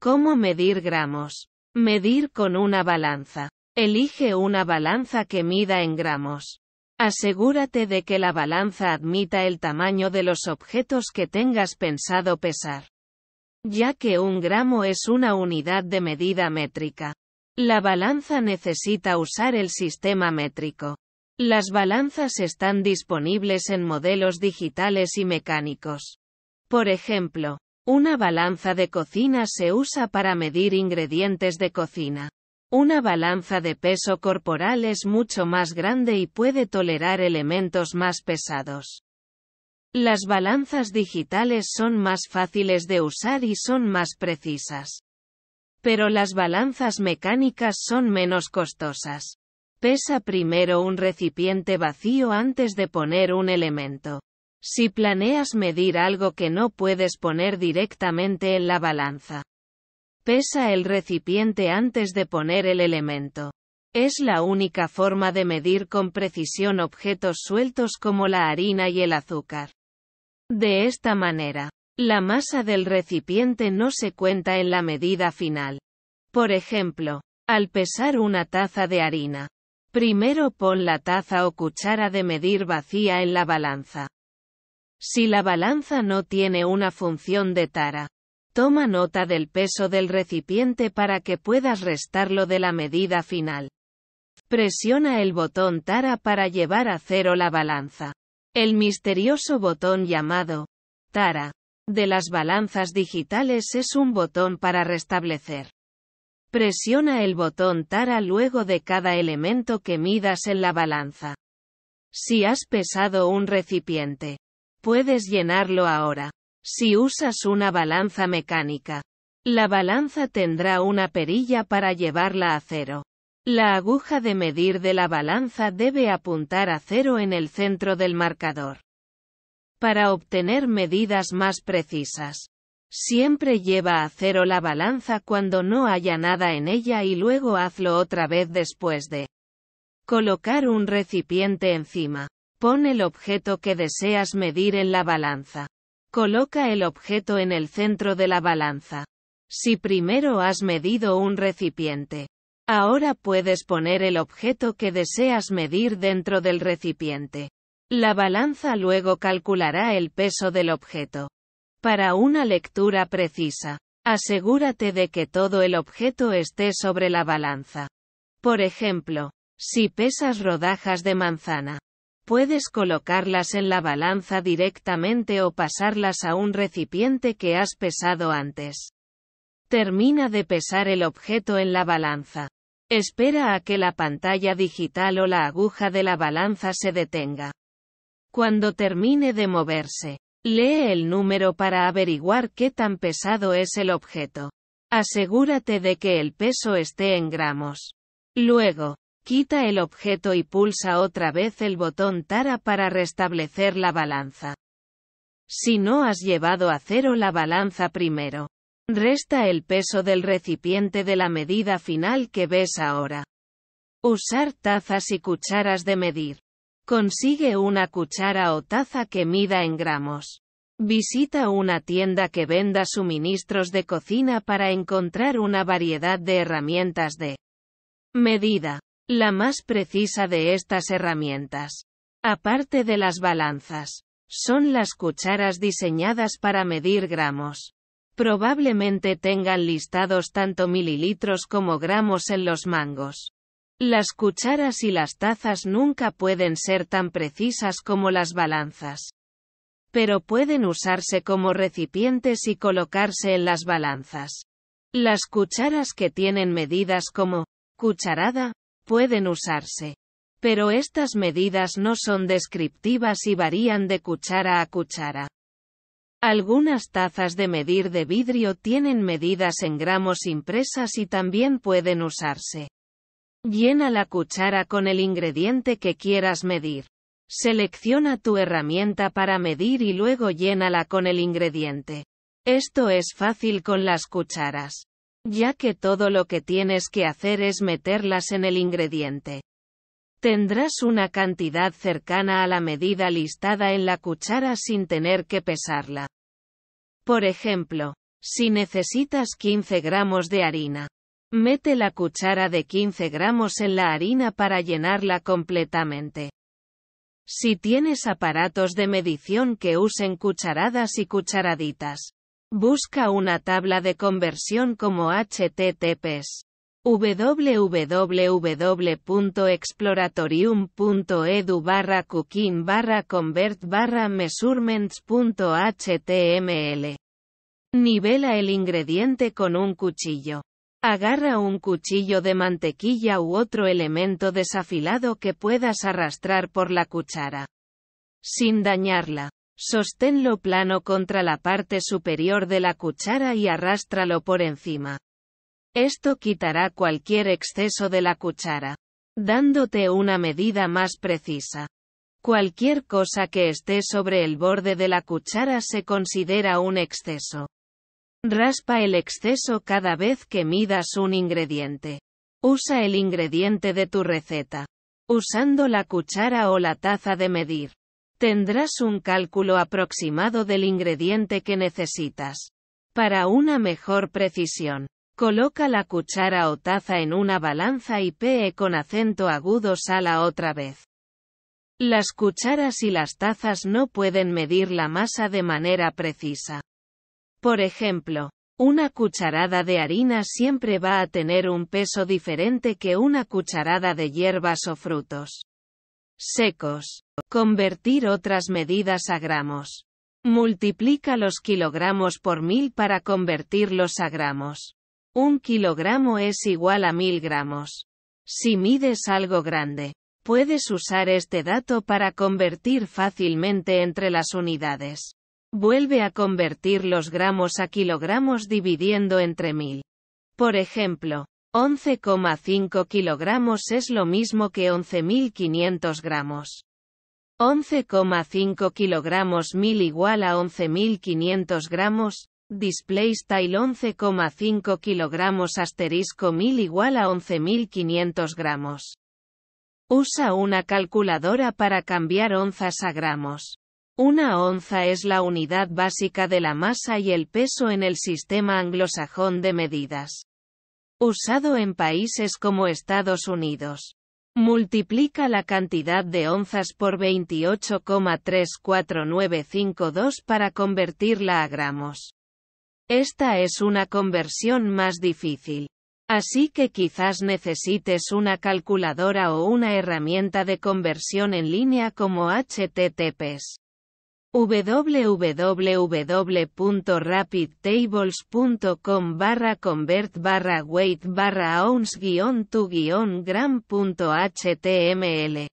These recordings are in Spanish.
¿Cómo medir gramos? Medir con una balanza. Elige una balanza que mida en gramos. Asegúrate de que la balanza admita el tamaño de los objetos que tengas pensado pesar. Ya que un gramo es una unidad de medida métrica. La balanza necesita usar el sistema métrico. Las balanzas están disponibles en modelos digitales y mecánicos. Por ejemplo, una balanza de cocina se usa para medir ingredientes de cocina. Una balanza de peso corporal es mucho más grande y puede tolerar elementos más pesados. Las balanzas digitales son más fáciles de usar y son más precisas. Pero las balanzas mecánicas son menos costosas. Pesa primero un recipiente vacío antes de poner un elemento. Si planeas medir algo que no puedes poner directamente en la balanza. Pesa el recipiente antes de poner el elemento. Es la única forma de medir con precisión objetos sueltos como la harina y el azúcar. De esta manera, la masa del recipiente no se cuenta en la medida final. Por ejemplo, al pesar una taza de harina, primero pon la taza o cuchara de medir vacía en la balanza. Si la balanza no tiene una función de tara, toma nota del peso del recipiente para que puedas restarlo de la medida final. Presiona el botón tara para llevar a cero la balanza. El misterioso botón llamado tara de las balanzas digitales es un botón para restablecer. Presiona el botón tara luego de cada elemento que midas en la balanza. Si has pesado un recipiente, Puedes llenarlo ahora. Si usas una balanza mecánica. La balanza tendrá una perilla para llevarla a cero. La aguja de medir de la balanza debe apuntar a cero en el centro del marcador. Para obtener medidas más precisas. Siempre lleva a cero la balanza cuando no haya nada en ella y luego hazlo otra vez después de colocar un recipiente encima. Pon el objeto que deseas medir en la balanza. Coloca el objeto en el centro de la balanza. Si primero has medido un recipiente, ahora puedes poner el objeto que deseas medir dentro del recipiente. La balanza luego calculará el peso del objeto. Para una lectura precisa, asegúrate de que todo el objeto esté sobre la balanza. Por ejemplo, si pesas rodajas de manzana, Puedes colocarlas en la balanza directamente o pasarlas a un recipiente que has pesado antes. Termina de pesar el objeto en la balanza. Espera a que la pantalla digital o la aguja de la balanza se detenga. Cuando termine de moverse, lee el número para averiguar qué tan pesado es el objeto. Asegúrate de que el peso esté en gramos. Luego, Quita el objeto y pulsa otra vez el botón Tara para restablecer la balanza. Si no has llevado a cero la balanza primero, resta el peso del recipiente de la medida final que ves ahora. Usar tazas y cucharas de medir. Consigue una cuchara o taza que mida en gramos. Visita una tienda que venda suministros de cocina para encontrar una variedad de herramientas de medida la más precisa de estas herramientas. Aparte de las balanzas, son las cucharas diseñadas para medir gramos. Probablemente tengan listados tanto mililitros como gramos en los mangos. Las cucharas y las tazas nunca pueden ser tan precisas como las balanzas. Pero pueden usarse como recipientes y colocarse en las balanzas. Las cucharas que tienen medidas como cucharada, pueden usarse. Pero estas medidas no son descriptivas y varían de cuchara a cuchara. Algunas tazas de medir de vidrio tienen medidas en gramos impresas y también pueden usarse. Llena la cuchara con el ingrediente que quieras medir. Selecciona tu herramienta para medir y luego llénala con el ingrediente. Esto es fácil con las cucharas ya que todo lo que tienes que hacer es meterlas en el ingrediente. Tendrás una cantidad cercana a la medida listada en la cuchara sin tener que pesarla. Por ejemplo, si necesitas 15 gramos de harina, mete la cuchara de 15 gramos en la harina para llenarla completamente. Si tienes aparatos de medición que usen cucharadas y cucharaditas, Busca una tabla de conversión como https www.exploratorium.edu barra cooking barra convert barra measurements.html. Nivela el ingrediente con un cuchillo. Agarra un cuchillo de mantequilla u otro elemento desafilado que puedas arrastrar por la cuchara. Sin dañarla. Sosténlo plano contra la parte superior de la cuchara y arrástralo por encima. Esto quitará cualquier exceso de la cuchara, dándote una medida más precisa. Cualquier cosa que esté sobre el borde de la cuchara se considera un exceso. Raspa el exceso cada vez que midas un ingrediente. Usa el ingrediente de tu receta. Usando la cuchara o la taza de medir tendrás un cálculo aproximado del ingrediente que necesitas. Para una mejor precisión, coloca la cuchara o taza en una balanza y pee con acento agudo sala otra vez. Las cucharas y las tazas no pueden medir la masa de manera precisa. Por ejemplo, una cucharada de harina siempre va a tener un peso diferente que una cucharada de hierbas o frutos secos. Convertir otras medidas a gramos. Multiplica los kilogramos por mil para convertirlos a gramos. Un kilogramo es igual a mil gramos. Si mides algo grande, puedes usar este dato para convertir fácilmente entre las unidades. Vuelve a convertir los gramos a kilogramos dividiendo entre mil. Por ejemplo, 11,5 kilogramos es lo mismo que 11.500 gramos. 11,5 kilogramos mil igual a 11.500 gramos, display style 11,5 kilogramos asterisco mil igual a 11.500 gramos. Usa una calculadora para cambiar onzas a gramos. Una onza es la unidad básica de la masa y el peso en el sistema anglosajón de medidas. Usado en países como Estados Unidos. Multiplica la cantidad de onzas por 28,34952 para convertirla a gramos. Esta es una conversión más difícil. Así que quizás necesites una calculadora o una herramienta de conversión en línea como HTTPS www.rapidtables.com barra convert barra weight barra ounce guión tu guión gram punto html.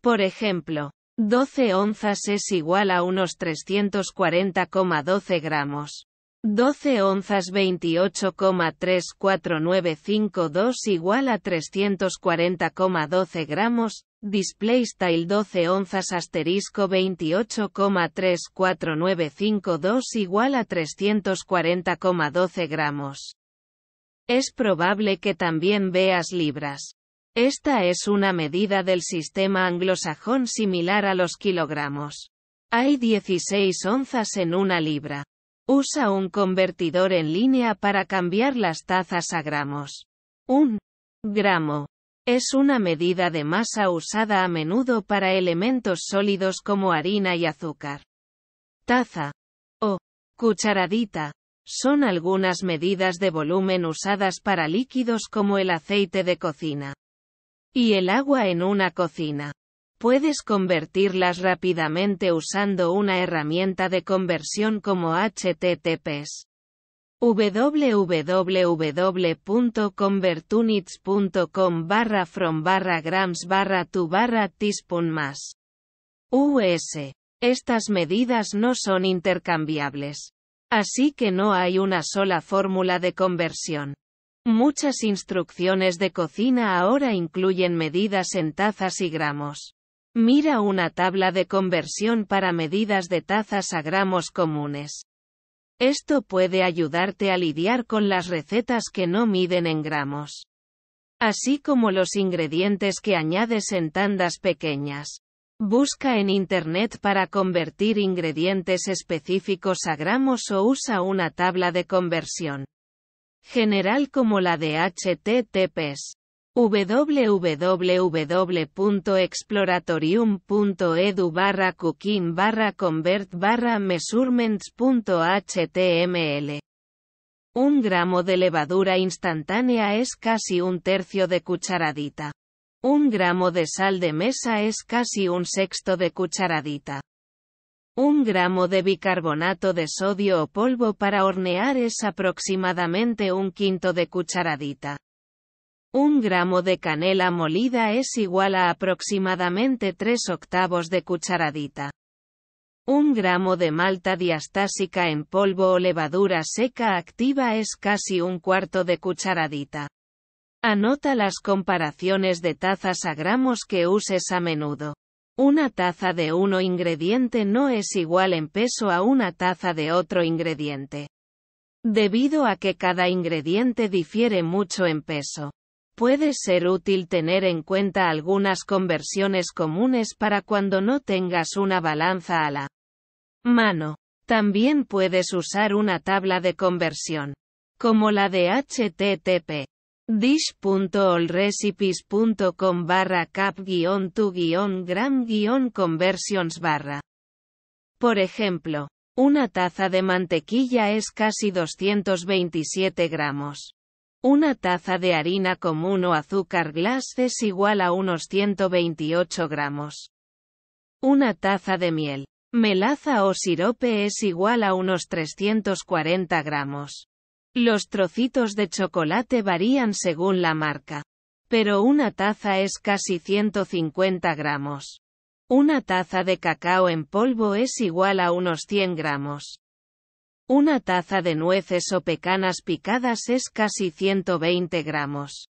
Por ejemplo, 12 onzas es igual a unos 340,12 gramos. 12 onzas 28,34952 igual a 340,12 gramos, Display style 12 onzas asterisco 28,34952 igual a 340,12 gramos. Es probable que también veas libras. Esta es una medida del sistema anglosajón similar a los kilogramos. Hay 16 onzas en una libra. Usa un convertidor en línea para cambiar las tazas a gramos. Un gramo es una medida de masa usada a menudo para elementos sólidos como harina y azúcar. Taza o cucharadita son algunas medidas de volumen usadas para líquidos como el aceite de cocina y el agua en una cocina. Puedes convertirlas rápidamente usando una herramienta de conversión como HTTPS www.convertunits.com barra from barra grams barra tu barra teaspoon más. US. Estas medidas no son intercambiables. Así que no hay una sola fórmula de conversión. Muchas instrucciones de cocina ahora incluyen medidas en tazas y gramos. Mira una tabla de conversión para medidas de tazas a gramos comunes. Esto puede ayudarte a lidiar con las recetas que no miden en gramos. Así como los ingredientes que añades en tandas pequeñas. Busca en Internet para convertir ingredientes específicos a gramos o usa una tabla de conversión general como la de HTTPS www.exploratorium.edu barra cooking barra convert barra measurements.html. Un gramo de levadura instantánea es casi un tercio de cucharadita. Un gramo de sal de mesa es casi un sexto de cucharadita. Un gramo de bicarbonato de sodio o polvo para hornear es aproximadamente un quinto de cucharadita. Un gramo de canela molida es igual a aproximadamente 3 octavos de cucharadita. Un gramo de malta diastásica en polvo o levadura seca activa es casi un cuarto de cucharadita. Anota las comparaciones de tazas a gramos que uses a menudo. Una taza de uno ingrediente no es igual en peso a una taza de otro ingrediente. Debido a que cada ingrediente difiere mucho en peso. Puede ser útil tener en cuenta algunas conversiones comunes para cuando no tengas una balanza a la mano. También puedes usar una tabla de conversión, como la de http dish.allrecipes.com cap to gram conversions barra. Por ejemplo, una taza de mantequilla es casi 227 gramos. Una taza de harina común o azúcar glass es igual a unos 128 gramos. Una taza de miel, melaza o sirope es igual a unos 340 gramos. Los trocitos de chocolate varían según la marca. Pero una taza es casi 150 gramos. Una taza de cacao en polvo es igual a unos 100 gramos. Una taza de nueces o pecanas picadas es casi 120 gramos.